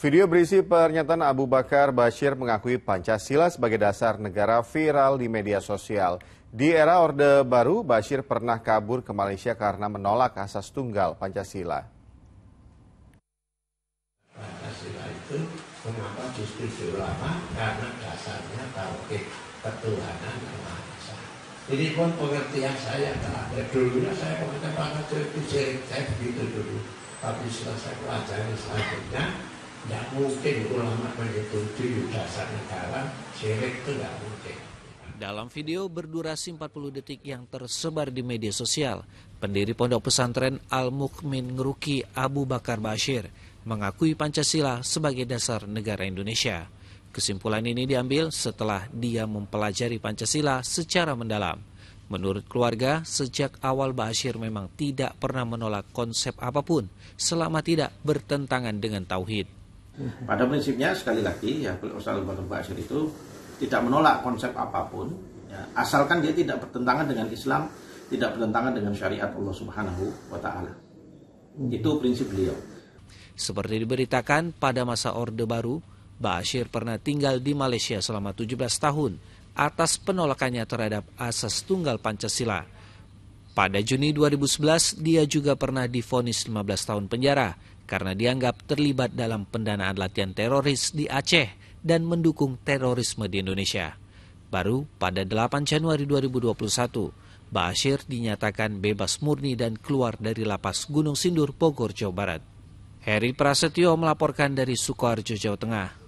Video berisi pernyataan Abu Bakar Bashir mengakui Pancasila sebagai dasar negara viral di media sosial. Di era Orde Baru, Bashir pernah kabur ke Malaysia karena menolak asas tunggal Pancasila. Pancasila itu kenapa justru diulama karena dasarnya tauhid eh, ketuhanan esa. Ini pun pengertian saya terhadap dulu saya mengenai Pancasila itu saya gitu dulu. Tapi setelah saya pelajari selanjutnya, tidak mungkin ulama menyetujui dasar negara, syirik itu tidak mungkin. Dalam video berdurasi 40 detik yang tersebar di media sosial, pendiri pondok pesantren Al-Mukmin Ngeruki Abu Bakar Bashir mengakui Pancasila sebagai dasar negara Indonesia. Kesimpulan ini diambil setelah dia mempelajari Pancasila secara mendalam. Menurut keluarga, sejak awal Bashir memang tidak pernah menolak konsep apapun selama tidak bertentangan dengan tauhid. Pada prinsipnya sekali lagi ya Ustaz lembaga asyir itu tidak menolak konsep apapun ya, asalkan dia tidak bertentangan dengan Islam, tidak bertentangan dengan syariat Allah Subhanahu wa taala. Hmm. Itu prinsip beliau. Seperti diberitakan pada masa Orde Baru, Bashir pernah tinggal di Malaysia selama 17 tahun atas penolakannya terhadap asas tunggal Pancasila. Pada Juni 2011, dia juga pernah difonis 15 tahun penjara karena dianggap terlibat dalam pendanaan latihan teroris di Aceh dan mendukung terorisme di Indonesia. Baru pada 8 Januari 2021, Bashir dinyatakan bebas murni dan keluar dari lapas Gunung Sindur, Bogor, Jawa Barat. Heri Prasetyo melaporkan dari Sukoharjo, Jawa Tengah.